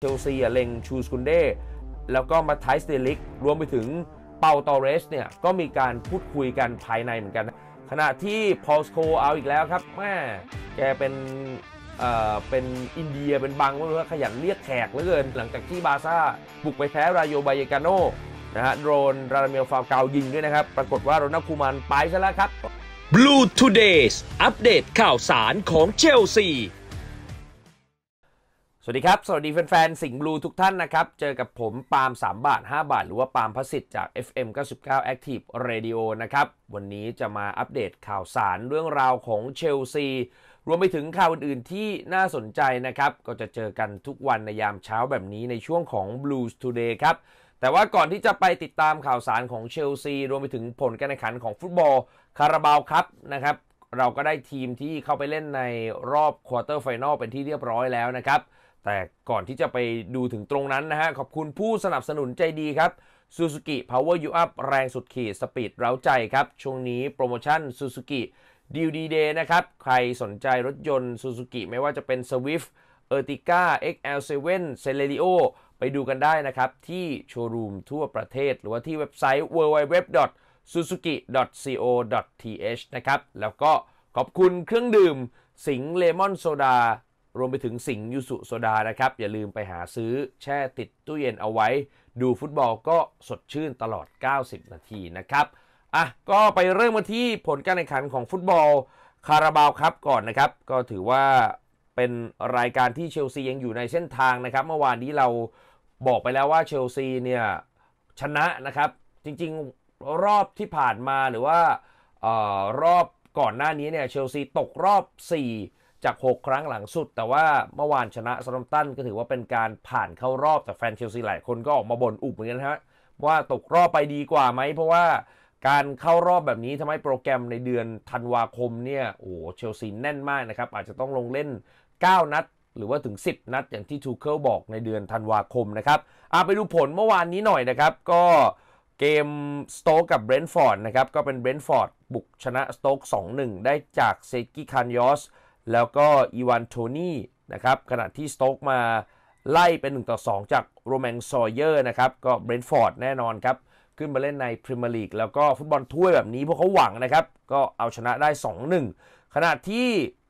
เชลซีเล็งชูสกุนเดแล้วก็มาไทสเดลิกรวมไปถึงเปาตอเรสเนี่ยก็มีการพูดคุยกันภายในเหมือนกัน ขณะที่พอลสโคเอาอีกแล้วครับแม่แกเป็นเอ่อเป็นอินเดียเป็นบังไม่รู้ว่าขยันเรียกแขกเหลือเกิน หลังจากที่บาซ่าบุกไปแพ้รายโยบายกาโนนะฮะโดนราเมลฟาวกาวยิงด้วยนะครับ ปรากฏว่าโรนัลคูมานไปซะแล้วครับ Blue Todays อัปเดตข่าวสารของเชลซีสวัสดีครับสวัสดี แฟนๆสิงห์บลูทุกท่านนะครับ เจอกับผม ปาล์ม3 บาท 5 บาท หรือว่าปาล์มพสิทธิ์จาก FM 99 Active Radio นะครับวันนี้จะมาอัปเดตข่าวสารเรื่องราวของเชลซี รวมไปถึงข่าวอื่น ๆ ที่น่าสนใจนะครับ ก็จะเจอกันทุกวันในยามเช้าแบบนี้ในช่วงของ Blues Today ครับ แต่ว่าก่อนที่จะไปติดตามข่าวสารของเชลซีรวมไปถึงผลการแข่งขันของฟุตบอลคาราบาวครับนะครับเราก็ได้ทีมที่เข้าไปเล่นในรอบควอเตอร์ไฟนอลเป็นที่เรียบร้อยแล้วนะครับแต่ก่อนที่จะไปดูถึงตรงนั้นนะฮะขอบคุณผู้สนับสนุนใจดีครับ Suzuki Power You Up แรงสุดขีดสปีดเร้าใจครับ ช่วงนี้โปรโมชั่น Suzuki ดีลดีเดย์นะครับ ใครสนใจรถยนต์ Suzuki ไม่ว่าจะเป็น Swift Ertiga XL7 Celerio ไปดูกันได้นะครับ ที่โชว์รูมทั่วประเทศ หรือว่าที่เว็บไซต์ www.suzuki.co.th นะครับ แล้วก็ขอบคุณเครื่องดื่มสิงเลมอนโซดารวมไปถึงสิงยูสุโซดานะครับ อย่าลืมไปหาซื้อแช่ติดตู้เย็นเอาไว้ ดูฟุตบอลก็สดชื่นตลอด 90 นาทีนะครับอ่ะก็ไปเริ่มมาที่ผลการแข่งขันของฟุตบอลคาราบาวครับก่อนนะครับก็ถือว่าเป็นรายการที่เชลซียังอยู่ในเส้นทางนะครับ เมื่อวานนี้เราบอกไปแล้วว่าเชลซีเนี่ย ชนะนะครับจริงๆรอบที่ผ่านมาหรือว่าออรอบก่อนหน้านี้เนี่ยเชลซีตกรอบ 4จาก 6 ครั้งหลังสุดแต่ว่าเมื่อวานชนะซัลตันก็ถือว่าเป็นการผ่านเข้ารอบ แต่แฟนเชลซี หลายคนก็ออกมาบ่นอุบเหมือนกันฮะว่าตกรอบไปดีกว่าไหม เพราะว่าการเข้ารอบแบบนี้ทำให้โปรแกรมในเดือนธันวาคมเนี่ยโอ้เชลซีแน่นมากนะครับ อาจจะต้องลงเล่น 9 นัด หรือว่าถึง 10 นัดอย่างที่ทูเคิลบอกในเดือนธันวาคมนะครับอาไปดูผลเมื่อวานนี้หน่อยนะครับก็เกมสโต๊กกับเบรนท์ฟอร์ดนะครับก็เป็นเบรนท์ฟอร์ดบุกชนะสโต๊ก2-1ได้จากเซกิคันยอสแล้วก็อีวานโทนี่นะครับขณะที่สโต๊กมาไล่เป็น1ต่อ2 จากโรแมนซอยเยอร์นะครับ ก็เบรนท์ฟอร์ดแน่นอนครับ ขึ้นมาเล่นในพรีเมียร์ลีกแล้วก็ฟุตบอลถ้วยแบบนี้พวกเขาหวังนะครับ ก็เอาชนะได้2-1ขณะที่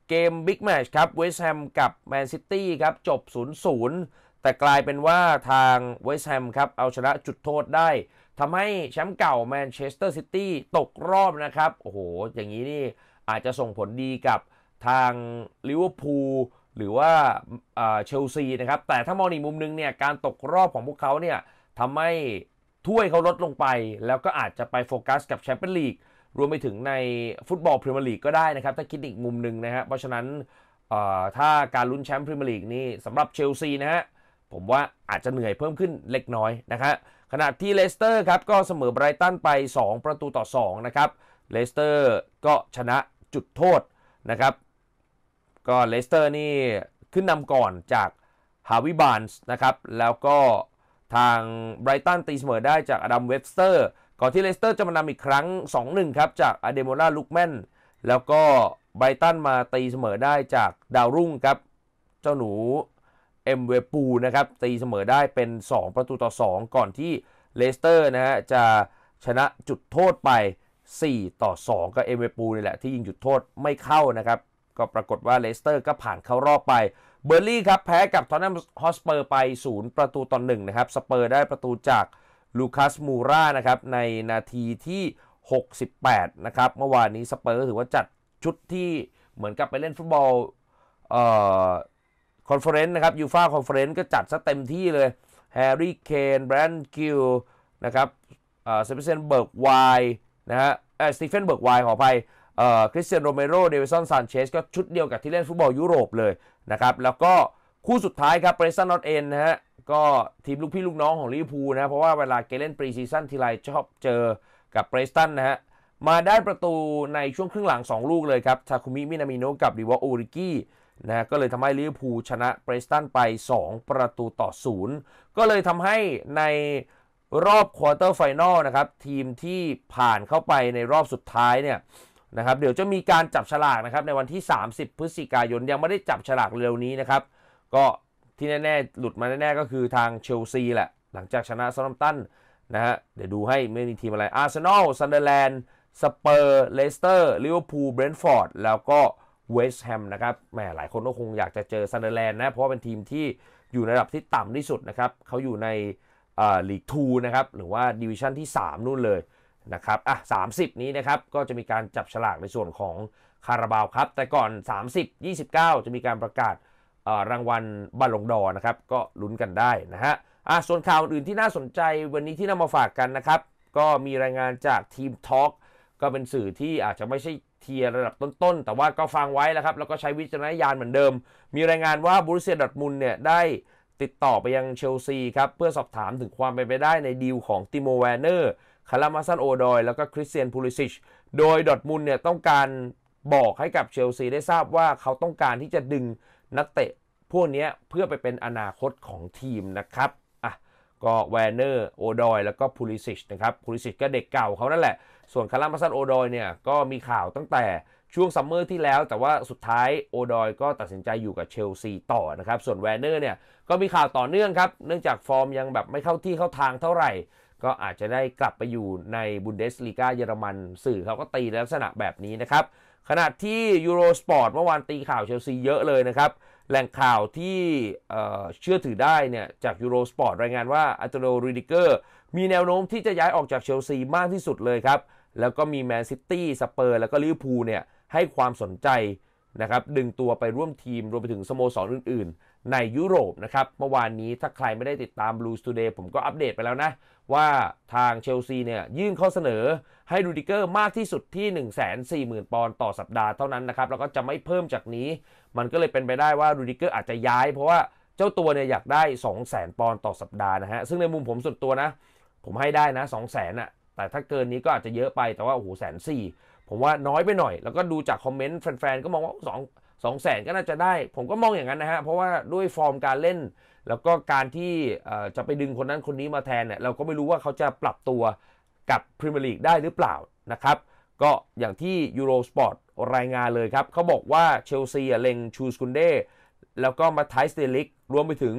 เกมบิ๊กแมชครับ เวสต์แฮมกับแมนซิตี้ครับ จบ0-0แต่กลายเป็นว่าทางเวสต์แฮมครับเอาชนะจุดโทษได้ทำให้แชมป์เก่าแมนเชสเตอร์ซิตี้ตกรอบนะครับโอ้โหอย่างนี้นี่อาจจะส่งผลดีกับทางลิเวอร์พูลหรือว่าเชลซีนะครับ แต่ถ้ามองอีกมุมนึงเนี่ยการตกรอบของพวกเขาเนี่ยทำให้ถ้วยเขาลดลงไป แล้วก็อาจจะไปโฟกัสกับแชมเปี้ยนลีกรวมไปถึงในฟุตบอลพรีเมียร์ลีกก็ได้นะครับ ถ้าคิดอีกมุมหนึ่งนะครับเพราะฉะนั้นถ้าการลุ้นแชมป์พรีเมียร์ลีกนี่สำหรับเชลซีนะฮะผมว่าอาจจะเหนื่อยเพิ่มขึ้นเล็กน้อยนะครับขณะที่เลสเตอร์ครับก็เสมอไบรตันไป 2 ประตูต่อ2นะครับเลสเตอร์ก็ชนะจุดโทษนะครับก็เลสเตอร์นี่ขึ้นนำก่อนจากฮาวิบานส์นะครับ แล้วก็ทางไบรตันตีเสมอได้จากอดัมเวบสเตอร์ก่อนที่เลสเตอร์จะมานำอีกครั้ง 2-1 ครับ จากอเดโมราลุกแมนแล้วก็ไบรตันมาตีเสมอได้จากดาวรุ่งครับ เจ้าหนูเอ็มเวปูนะครับ ตีเสมอได้เป็น 2 ประตูต่อ 2 ก่อนที่เลสเตอร์นะฮะจะชนะจุดโทษไป 4 ต่อ 2 ก็เอ็มเวปูนี่แหละที่ยิงจุดโทษไม่เข้านะครับก็ปรากฏว่าเลสเตอร์ก็ผ่านเข้ารอบไปเบอร์ลี่ครับแพ้กับทอนแนมฮอสเปอร์ไป 0 ประตูต่อหนึ่งนะครับสเปอร์ได้ประตูจากลูคัสมูรานะครับ ในนาทีที่ 68 นะครับ เมื่อวานนี้สเปอร์ถือว่าจัดชุดที่เหมือนกับไปเล่นฟุตบอลเอ่อคอนเฟอเรนซ์นะครับยูฟ่าคอนเฟอเรนซ์ก็จัดซะเต็มที่เลยแฮร์รี่เคนแบรนด์กิลนะครับเซเปเซนเบิร์กไวนะฮะเออสตีเฟนเบิร์กไวขออภัยคริสเตียนโรเมโรเดวิสันซานเชสก็ชุดเดียวกับที่เล่นฟุตบอลยุโรปเลยนะครับแล้วก็คู่สุดท้ายครับเบรซันนอตเอ็นนะฮะก็ทีมลูกพี่ลูกน้องของลิเวอร์พูลนะเพราะว่าเวลาเกเล่นปรีซีซั่นทีไรชอบเจอกับเบรสตันนะฮะมาได้ประตูในช่วงครึ่งหลัง 2 ลูกเลยครับทาคุมิมินามิโนกับดิวอโอริกี้นะก็เลยทำให้ลิเวอร์พูลชนะเบรสตันไป 2 ประตูต่อ 0 ก็เลยทำให้ในรอบควอเตอร์ไฟนอลนะครับทีมที่ผ่านเข้าไปในรอบสุดท้ายเนี่ยนะครับเดี๋ยวจะมีการจับฉลากนะครับในวันที่ 30 พฤศจิกายนยังไม่ได้จับฉลากเร็วนี้นะครับก็ที่แน่ ๆ หลุดมาแน่ ๆ ก็คือทางเชลซีแหละหลังจากชนะซอลัมตันนะฮะเดี๋ยวดูให้ไม่มีทีมอะไรอาร์เซนอลซันเดอร์แลนด์สเปอร์เลสเตอร์ลิเวอร์พูลเบรนท์ฟอร์ดแล้วก็เวสต์แฮมนะครับแหมหลายคนก็คงอยากจะเจอซันเดอร์แลนด์นะเพราะเป็นทีมที่อยู่ในระดับที่ต่ำที่สุดนะครับเขาอยู่ในลีกทูนะครับหรือว่าดิวิชั่นที่3นู่นเลยนะครับอ่ะ30 นี้นะครับก็จะมีการจับฉลากในส่วนของคาราบาวครับแต่ก่อน 30 29 จะมีการประกาศรางวัลบอลลงดอนะครับ ก็ลุ้นกันได้นะฮะอ่ะส่วนข่าวอื่นที่น่าสนใจวันนี้ที่นำมาฝากกันนะครับ ก็มีรายงานจากทีมทอล์กก็เป็นสื่อที่อาจจะไม่ใช่เทียระดับต้นๆ แต่ว่าก็ฟังไว้แล้วครับ แล้วก็ใช้วิจารณญาณเหมือนเดิม มีรายงานว่าบรุเซียดอทมุลเนี่ยได้ติดต่อไปยังเชลซีครับเพื่อสอบถามถึงความเป็นไปได้ในดีลของติโมแวนเนอร์คารามาซันโอดอยแล้วก็คริสเตียนพูลิซิชโดยดอทมุลเนี่ยต้องการบอกให้กับเชลซีได้ทราบว่าเขาต้องการที่จะดึงนักเตะ พวกนี้เพื่อไปเป็นอนาคตของทีมนะครับอ่ะก็แวนเนอร์โอดอยแล้วก็พูลิซิชนะครับพูลิซิชก็เด็กเก่าเขานั่นแหละ ส่วนคารามาซันโอดอยเนี่ยก็มีข่าวตั้งแต่ช่วงซัมเมอร์ที่แล้ว แต่ว่าสุดท้ายโอดอยก็ตัดสินใจอยู่กับเชลซีต่อนะครับส่วนแวนเนอร์เนี่ยก็มีข่าวต่อเนื่องครับเนื่องจากฟอร์มยังแบบไม่เข้าที่เข้าทางเท่าไหร่ก็อาจจะได้กลับไปอยู่ในบุนเดสลีกาเยอรมันสื่อเขาก็ตีลักษณะแบบนี้นะครับขณะที่ยูโรสปอร์ตเมื่อวานตีข่าวเชลซีเยอะเลยนะครับแหล่งข่าวที่เชื่อถือได้เนี่ยจากยูโรสปอร์ตรายงานว่าอัตโนริดิเกอร์มีแนวโน้มที่จะย้ายออกจากเชลซีมากที่สุดเลยครับ แล้วก็มีแมนซิตี้สเปอร์แล้วก็ลิเวอร์พูลเนี่ยให้ความสนใจนะครับดึงตัวไปร่วมทีมรวมไปถึงสโมสรออื่นในยุโรปนะครับเมื่อวานนี้ถ้าใครไม่ได้ติดตาม Blues Today ผมก็อัปเดตไปแล้วนะ ว่าทางเชลซีเนี่ยยื่นข้อเสนอให้รูดิเกอร์มากที่สุดที่ 140,000 ปอนด์ต่อสัปดาห์เท่านั้นนะครับ แล้วก็จะไม่เพิ่มจากนี้ มันก็เลยเป็นไปได้ว่ารูดิเกอร์อาจจะย้าย เพราะว่าเจ้าตัวเนี่ยอยากได้ 200,000ปอนด์ต่อสัปดาห์นะฮะ ซึ่งในมุมผมส่วนตัวนะ ผมให้ได้นะ200,000อะแต่ถ้าเกินนี้ก็อาจจะเยอะไปแต่ว่าโอ้โหแสนสี่ผมว่าน้อยไปหน่อยแล้วก็ดูจากคอมเมนต์แฟนๆก็มองว่าสองสองแสนก็น่าจะได้ ผมก็มองอย่างนั้นนะฮะเพราะว่าด้วยฟอร์มการเล่น แล้วก็การที่จะไปดึงคนนั้นคนนี้มาแทนเนี่ย เราก็ไม่รู้ว่าเขาจะปรับตัวกับพรีเมียร์ลีกได้หรือเปล่า นะครับ ก็อย่างที่ยูโรสปอร์ตรายงานเลยครับ เขาบอกว่าเชลซีเล็งชูสกุนเดแล้วก็มาไทสเดลิก รวมไปถึง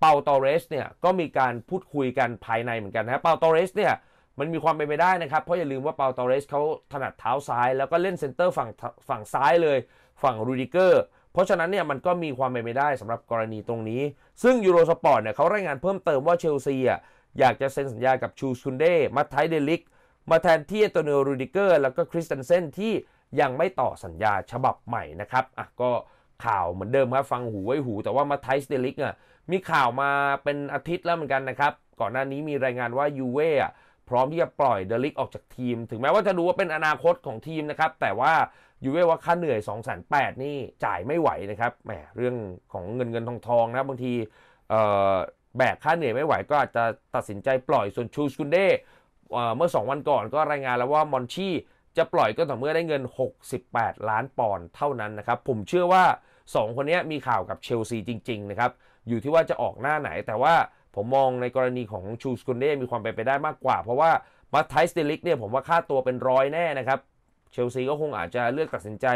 เปาตอเรสเนี่ย ก็มีการพูดคุยกันภายในเหมือนกันนะเปาตอเรสเนี่ย มันมีความเป็นไปได้นะครับ เพราะอย่าลืมว่าเปาตอเรสเขาถนัดเท้าซ้าย แล้วก็เล่นเซนเตอร์ฝั่งฝั่งซ้ายเลยฝั่งรูดิเกอร์ เพราะฉะนั้นเนี่ยมันก็มีความเป็นไปได้สำหรับกรณีตรงนี้ ซึ่งยูโรสปอร์ตเนี่ยเขารายงานเพิ่มเติมว่าเชลซีอ่ะอยากจะเซ็นสัญญากับชูชุนเดมาไทเดลิกมาแทนที่ตอตโนรูดิเกอร์แล้วก็คริสเตนเซนที่ยังไม่ต่อสัญญาฉบับใหม่นะครับ อ่ะก็ข่าวเหมือนเดิมครับฟังหูไว้หู แต่ว่ามาไทสเดลิกอ่ะมีข่าวมาเป็นอาทิตย์แล้วเหมือนกันนะครับ ก่อนหน้านี้มีรายงานว่ายูเว่พร้อมที่จะปล่อยเดลิกออกจากทีมถึงแม้ว่าจะดูว่าเป็นอนาคตของทีมนะครับแต่ว่ายูเว่ว่าค่าเหนื่อย2องแสนแนี่จ่ายไม่ไหวนะครับแหมเรื่องของเงินเงินทองทองนะ บางทีแบกค่าเหนื่อยไม่ไหวก็อาจจะตัดสินใจปล่อยส่วนชูสกุนเดเมื่อ 2 วันก่อนก็รายงานแล้วว่ามอนชี่จะปล่อยก็ต่อเมื่อได้เงิน 68 ล้านปอนด์เท่านั้นนะครับ ผมเชื่อว่า 2 คนนี้มีข่าวกับเชลซีจริงๆนะครับ อยู่ที่ว่าจะออกหน้าไหน แต่ว่าผมมองในกรณีของชูสกุนเดมีความเป็นไปได้มากกว่า เพราะว่ามาไทสเตลิกเนี่ยผมว่าค่าตัวเป็นร้อยแน่นะครับเชลซีก็คงอาจจะเลือกตัดสินใจ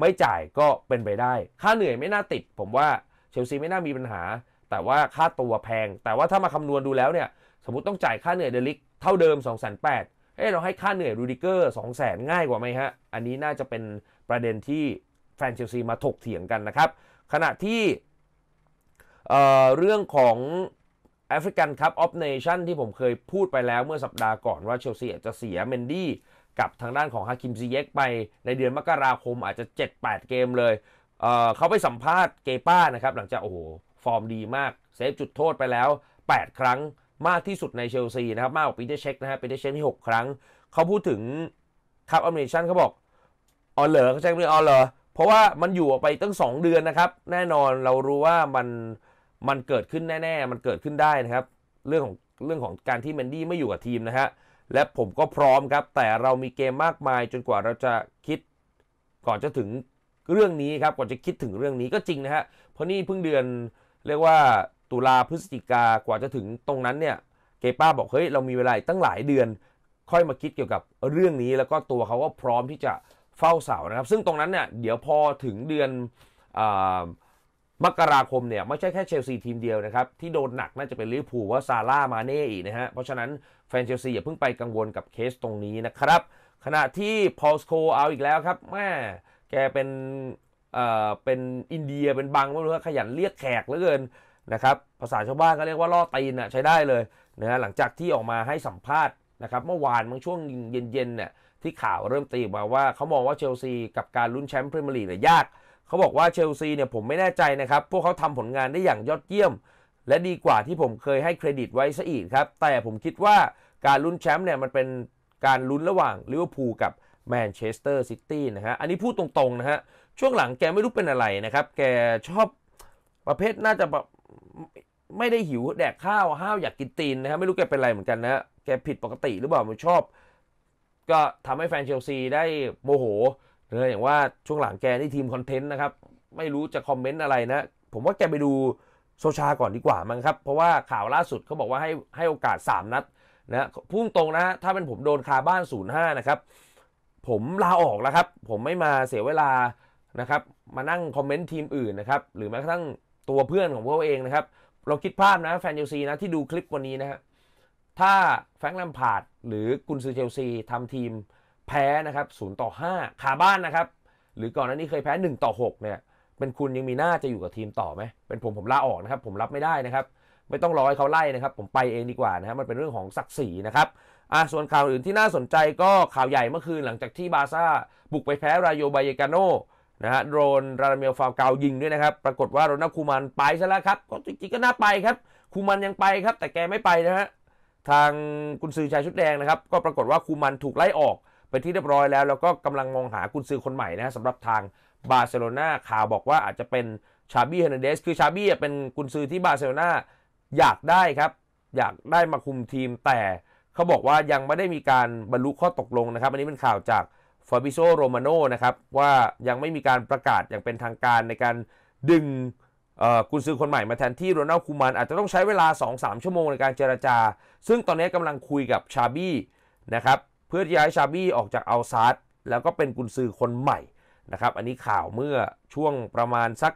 ไม่จ่ายก็เป็นไปได้ ค่าเหนื่อยไม่น่าติด ผมว่าเชลซีไม่น่ามีปัญหา แต่ว่าค่าตัวแพง แต่ว่าถ้ามาคำนวณดูแล้วเนี่ยสมมติต้องจ่ายค่าเหนื่อยเดลิกเท่าเดิม2 0 0 0 0เอ้เราให้ค่าเหนื่อยรูดิเกอร์2 0 0 0 0 ง่ายกว่าไหมฮะ อันนี้น่าจะเป็นประเด็นที่แฟนเชลซีมาถกเถียงกันนะครับขณะที่เเรื่องของแอฟริกันคัพออฟเนชั่นที่ผมเคยพูดไปแล้ว เมื่อสัปดาห์ก่อนว่าเชลซีอาจจะเสียเมนดี้กับทางด้านของฮาคิมซีเยกไปในเดือนมกราคมอาจจะ 7-8 เกมเลยเเขาไปสัมภาษณ์เกป้านะครับ หลังจากโอ้โห ฟอร์มดีมาก เซฟจุดโทษไปแล้ว 8 ครั้งมากที่สุดในเชลซีนะครับ มากกว่าปีเตอร์เช็คนะฮะปีเตอร์เช็คที่ 6 ครั้ง เขาพูดถึงคับอเมริชันเขาบอกอ๋อเหรอเขาใช้คำนี้อ๋อเหรอเพราะว่ามันอยู่ไปตั้ง 2 เดือนนะครับแน่นอนเรารู้ว่ามันมันเกิดขึ้นแน่ ๆ มันเกิดขึ้นได้นะครับ เรื่องของเรื่องของการที่แมนดี้ไม่อยู่กับทีมนะฮะและผมก็พร้อมครับแต่เรามีเกมมากมายจนกว่าเราจะคิด ก่อนจะถึงเรื่องนี้ครับก่อนจะคิดถึงเรื่องนี้ก็จริงนะฮะเพราะนี่เพิ่งเดือนเรียกว่า ตุลาพฤศจิกากว่าจะถึงตรงนั้นเนี่ยเกป้าบอกเฮ้ยเรามีเวลาตั้งหลายเดือนค่อยมาคิดเกี่ยวกับเรื่องนี้ แล้วก็ตัวเขาก็พร้อมที่จะเฝ้าเสานะครับ ซึ่งตรงนั้นเนี่ยเดี๋ยวพอถึงเดือนอมกราคมเนี่ยไม่ใช่แค่เชลซีทีมเดียวนะครับที่โดนหนักน่าจะเป็นลิเวอร์พูลว่าซาร่ามาเน่อีกนะฮะเพราะฉะนั้นแฟนเชลซีอย่าเพิ่งไปกังวลกับเคสตรงนี้นะครับ ขณะที่พอลสโคเอาอีกแล้วครับแม่แกเป็นเอ่อเป็นอินเดียเป็นบังไม่รู้ว่าขยันเรียกแขกเหลือเกินนะครับภาษาชาวบ้านก็เรียกว่าล่อตีนอ่ะใช้ได้เลยนะหลังจากที่ออกมาให้สัมภาษณ์นะครับเมื่อวานมื่งช่วงเย็นๆเนี่ยที่ข่าวเริ่มตีมาว่าเขามองว่าเชลซีกับการลุ้นแชมป์พรีเมียร์ลีกเนี่ยยากเขาบอกว่าเชลซีเนี่ยผมไม่แน่ใจนะครับ พวกเขาทำผลงานได้อย่างยอดเยี่ยม และดีกว่าที่ผมเคยให้เครดิตไว้ซะอีกครับ แต่ผมคิดว่าการลุ้นแชมป์เนี่ยมันเป็นการลุ้นระหว่างลิเวอร์พูลกับแมนเชสเตอร์ซิตี้นะฮะอันนี้พูดตรงๆนะฮะช่วงหลังแกไม่รู้เป็นอะไรนะครับ แกชอบประเภทน่าจะแบบ ไม่ได้หิวแดกข้าว ห้าว อยากกินตีนนะฮะไม่รู้แกเป็นอะไรเหมือนกันนะแกผิดปกติ หรือเปล่ามันชอบ ก็ทำให้แฟนเชลซีได้โมโหเลยอย่างว่าช่วงหลังแกนี่ทีมคอนเทนต์นะครับ ไม่รู้จะคอมเมนต์อะไรนะ ผมว่าแกไปดูโซชา ก่อนดีกว่ามั้งครับเพราะว่าข่าวล่าสุดเขาบอกว่าให้ให้โอกาส 3 นัดนะพุ่งตรงนะ ถ้าเป็นผมโดนคาบ้าน0ูนะครับ ผมลาออกแล้วครับ ผมไม่มาเสียเวลานะครับ มานั่งคอมเมนต์ทีมอื่นนะครับ หรือแม้กระทั่งตัวเพื่อนของพวกเองนะครับ เราคิดภาพนะ แฟนเชลซีนะที่ดูคลิปวันนี้นะฮะถ้าแฟงลัมพาร์ดหรือกุนซือเชลซีทำทีมแพ้นะครับ0ต่อ 5 ขาบ้านนะครับ หรือก่อนหน้านี้เคยแพ้ 1 ต่อ 6เนี่ยเป็นคุณยังมีหน้าจะอยู่กับทีมต่อไหมเป็นผมผมลาออกนะครับ ผมรับไม่ได้นะครับ ไม่ต้องรอให้เขาไล่นะครับ ผมไปเองดีกว่านะฮะมันเป็นเรื่องของศักดิ์ศรีนะครับอ่าส่วนข่าวอื่นที่น่าสนใจก็ข่าวใหญ่เมื่อคืนหลังจากที่บาซ่าบุกไปแพ้รายโยบายกาโนนะฮะโดนราเมลฟาวเกายิงด้วยนะครับปรากฏว่าโรนัลคูมันไปซะแล้วครับก็จริงๆก็น่าไปครับ คูมันยังไปครับแต่แกไม่ไปนะฮะทางกุนซือชายชุดแดงนะครับ ก็ปรากฏว่าคูมันถูกไล่ออกเป็นที่เรียบร้อยแล้วแล้วก็กำลังมองหากุนซือคนใหม่นะสำหรับทางบาร์เซโลนาข่าวบอกว่าอาจจะเป็นชาบี้เฮนเดสคือชาบี้เป็นกุนซือที่บาร์เซโลนาอยากได้ครับ อยากได้มาคุมทีม แต่เขาบอกว่ายังไม่ได้มีการบรรลุข้อตกลงนะครับ อันนี้เป็นข่าวจากฟาบิโซโรมาโนนะครับว่ายังไม่มีการประกาศอย่างเป็นทางการในการดึงกุนซือคนใหม่มาแทนที่โรนัลคูมานอาจจะต้องใช้เวลา2-3ชั่วโมงในการเจรจา ซึ่งตอนนี้กำลังคุยกับชาบี้นะครับเพื่อย้ายชาบี้ออกจากอัลซาดแล้วก็เป็นกุนซือคนใหม่นะครับ อันนี้ข่าวเมื่อช่วงประมาณสัก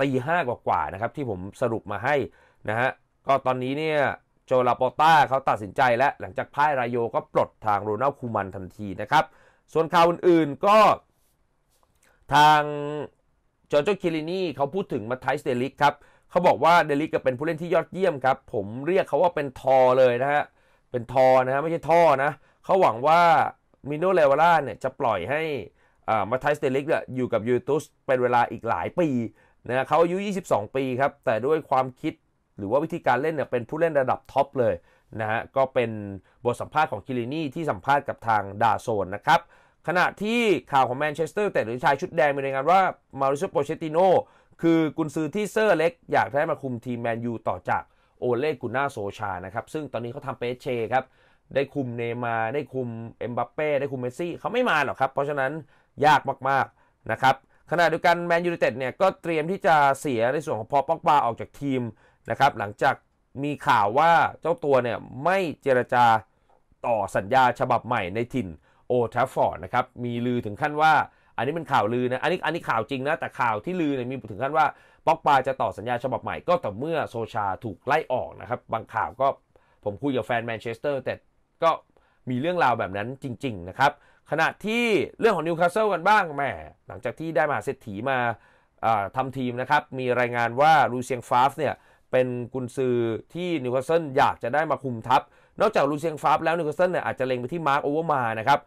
ตีห้ากว่าๆนะครับที่ผมสรุปมาให้นะฮะก็ตอนนี้เนี่ยโจลาปอต้าเขาตัดสินใจและหลังจากพ่ายรายโยก็ปลดทางโรนัลคูมันทันทีนะครับส่วนข่าวอื่น ๆก็ทางจอร์โจคิลินี่เขาพูดถึงมาไทส์เดลิกครับเขาบอกว่าเดลิกก็เป็นผู้เล่นที่ยอดเยี่ยมครับ ผมเรียกเขาว่าเป็นทอเลยนะฮะเป็นทอนะฮะไม่ใช่ท่อนะเขาหวังว่ามิโน เลวาร่าเนี่ยจะปล่อยให้มาไทสเตลิกเนี่ยอยู่กับยูทูสเป็นเวลาอีกหลายปีนะเขาอายุ 22 ปีครับ แต่ด้วยความคิดหรือว่าวิธีการเล่นเนี่ยเป็นผู้เล่นระดับท็อปเลยนะฮะก็เป็นบทสัมภาษณ์ของคิลินี่ที่สัมภาษณ์กับทางดาโซนนะครับขณะที่ข่าวของแมนเชสเตอร์แต่หรือชายชุดแดงมีรายงานว่ามาริโซโปเชติโนคือกุนซือที่เซอร์เล็ก อยากได้มาคุมทีมแมนยูต่อจากโอเล่กุน่าโซชานะครับซึ่งตอนนี้เขาทำเปเชครับได้คุมเนมาได้คุมเอ็มบัปเป้ได้คุมเมสซี่เขาไม่มาหรอกครับ เพราะฉะนั้นยากมาก ๆ นะครับขณะเดียวกันแมนยูไนเต็ดเนี่ยก็เตรียมที่จะเสียในส่วนของพอปอกปาออกจากทีมนะครับหลังจากมีข่าวว่าเจ้าตัวเนี่ยไม่เจรจาต่อสัญญาฉบับใหม่ ในถิ่นโอทัฟฟอร์ดนะครับ มีลือถึงขั้นว่าอันนี้เป็นข่าวลือนะ อันนี้อันนี้ข่าวจริงนะ แต่ข่าวที่ลือเนี่ยมีถึงขั้นว่าปอกปาจะต่อสัญญาฉบับใหม่ก็ต่อเมื่อโซชาถูกไล่ออกนะครับบางข่าวก็ผมคุยกับแฟนแมนเชสเตอร์แต่ก็มีเรื่องราวแบบนั้นจริงๆนะครับ ขณะที่เรื่องของนิวคาสเซิลกันบ้างแหมหลังจากที่ได้มาเศรษฐีมาทำทีมนะครับ มีรายงานว่าลูเซียงฟาฟเนี่ยเป็นกุนซือที่นิวคาสเซิลอยากจะได้มาคุมทัพนอกจากลูเซียงฟาฟแล้วนิวคาสเซิลเนี่ยอาจจะเล็งไปที่มาร์คโอเวอร์มานะครับ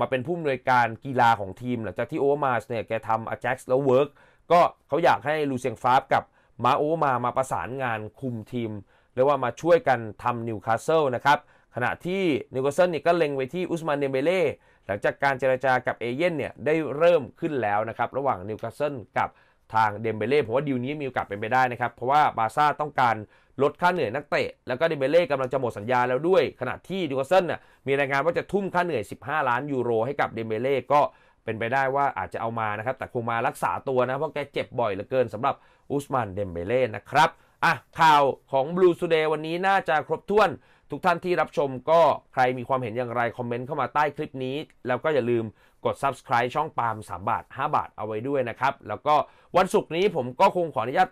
มาเป็นผู้อำนวยการกีฬาของทีม หลังจากที่โอเวอร์มาเนี่ยแกทำอาแจ็กซ์แล้วเวิร์กก็เขาอยากให้ลูเซียงฟาฟกับมาร์คโอเวอร์มามาประสานงานคุมทีมเรียกว่ามาช่วยกันทำนิวคาสเซิลนะครับขณะที่นิวคาสเซเนี่ยก็เล็งไปที่อุสมานเดเบเล่หลังจากการเจรจากับเอเย่นเนี่ยได้เริ่มขึ้นแล้วนะครับ ระหว่างนิวคาสเซิกับทางเดมเบเล่ผมว่าดีลนี้มีโอกาสเป็นไปได้นะครับ เพราะว่าบาซ่าต้องการลดค่าเหนื่อยนักเตะแล้วก็เดมเบเล่กำลังจะหมดสัญญาแล้วด้วย ขณะที่ดิวเซนน่ะมีรายงานว่าจะทุ่มค่าเหนื่อย 15 ล้าน ยูโรให้กับเดมเบเล่ก็เป็นไปได้ว่าอาจจะเอามานะครับแต่คงมารักษาตัวนะเพราะแกเจ็บบ่อยเหลือเกินสำหรับอุสมานเดมเบเล่นะครับอ่ะข่าวของบลูสุเดย์วันนี้น่าจะครบถ้วนทุกท่านที่รับชมก็ใครมีความเห็นอย่างไร คอมเมนต์เข้ามาใต้คลิปนี้ แล้วก็อย่าลืมกด subscribe ช่องปาล์ม3 บาท 5 บาทเอาไว้ด้วยนะครับ แล้วก็วันศุกร์นี้ผมก็คงขออนุญาต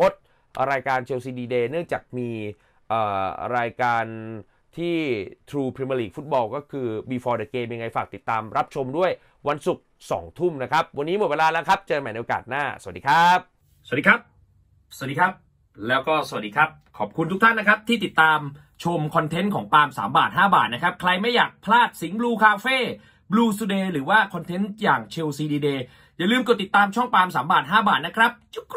งดรายการเชลซีดีเดย์เนื่องจากมีรายการที่ True Premier League ฟุตบอลก็คือ Before the Game ยังไงฝากติดตามรับชมด้วยวันศุกร์2ทุ่มนะครับ วันนี้หมดเวลาแล้วครับ เจอกันใหม่ในโอกาสหน้า สวัสดีครับ สวัสดีครับ สวัสดีครับ แล้วก็สวัสดีครับ ขอบคุณทุกท่านนะครับที่ติดตามชมคอนเทนต์ของปาล์ม3 บาท 5 บาทนะครับ ใครไม่อยากพลาดสิงห์บลูคาเฟ่บลูสุเดย์หรือว่าคอนเทนต์อย่างเชลซีดีเดย์อย่าลืมกดติดตามช่องปาล์ม3 บาท 5 บาทนะครับจุ๊ก